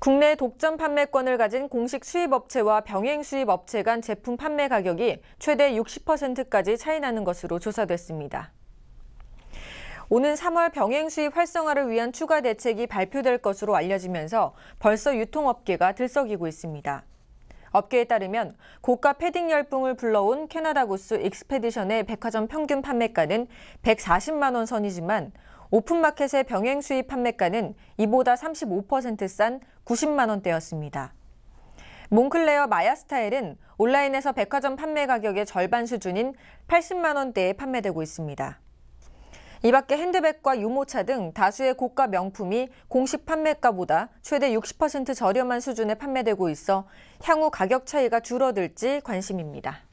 국내 독점 판매권을 가진 공식 수입업체와 병행 수입업체 간 제품 판매 가격이 최대 60%까지 차이나는 것으로 조사됐습니다. 오는 3월 병행 수입 활성화를 위한 추가 대책이 발표될 것으로 알려지면서 벌써 유통업계가 들썩이고 있습니다. 업계에 따르면 고가 패딩 열풍을 불러온 캐나다 구스 익스페디션의 백화점 평균 판매가는 140만 원 선이지만 오픈마켓의 병행 수입 판매가는 이보다 35%싼 90만 원대였습니다. 몽클레어 마야 스타일은 온라인에서 백화점 판매 가격의 절반 수준인 80만 원대에 판매되고 있습니다. 이 밖에 핸드백과 유모차 등 다수의 고가 명품이 공식 판매가보다 최대 60% 저렴한 수준에 판매되고 있어 향후 가격 차이가 줄어들지 관심입니다.